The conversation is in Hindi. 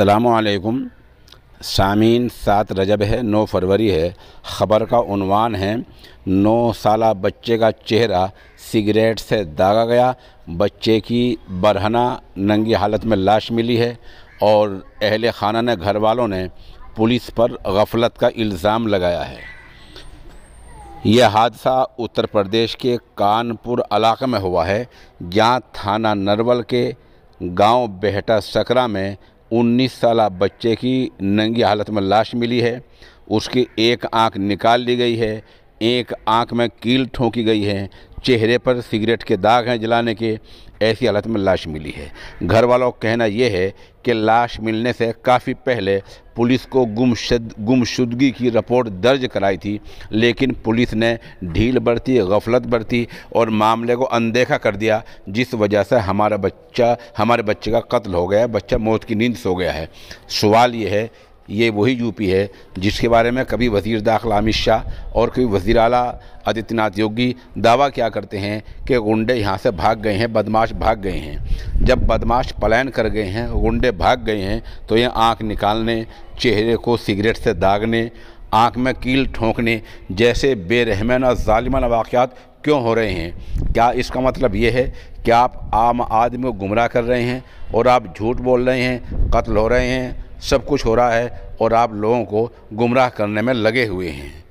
अल्लाम सामीन सात रजब है नौ फरवरी है ख़बर का उनवान है नौ साल बच्चे का चेहरा सिगरेट से दागा गया बच्चे की बरहना नंगी हालत में लाश मिली है और अहल खाना ने घर वालों ने पुलिस पर गफलत का इल्ज़ाम लगाया है यह हादसा उत्तर प्रदेश के कानपुर इलाके में हुआ है जहाँ थाना नरवल के गांव बेहटा सकरा में 19 साल बच्चे की नंगी हालत में लाश मिली है उसकी एक आंख निकाल ली गई है एक आंख में कील ठोंकी गई है चेहरे पर सिगरेट के दाग हैं जलाने के ऐसी हालत में लाश मिली है घर वालों का कहना यह है कि लाश मिलने से काफ़ी पहले पुलिस को गुमशद गुमशुदगी की रिपोर्ट दर्ज कराई थी लेकिन पुलिस ने ढील बरती गफलत बरती और मामले को अनदेखा कर दिया जिस वजह से हमारा बच्चा हमारे बच्चे का कत्ल हो गया बच्चा मौत की नींद सो गया है सवाल यह है ये वही यूपी है जिसके बारे में कभी वजीर दाखिला अमित शाह और कभी वजी अला आदित्यनाथ योगी दावा क्या करते हैं कि गुंडे यहाँ से भाग गए हैं बदमाश भाग गए हैं जब बदमाश पलायन कर गए हैं गुंडे भाग गए हैं तो ये आँख निकालने चेहरे को सिगरेट से दागने आँख में कील ठोंकने जैसे बेरहमाना ालिमाना वाक़ात क्यों हो रहे हैं क्या इसका मतलब ये है कि आप आम आदमी को गुमराह कर रहे हैं और आप झूठ बोल रहे हैं कत्ल हो रहे हैं सब कुछ हो रहा है और आप लोगों को गुमराह करने में लगे हुए हैं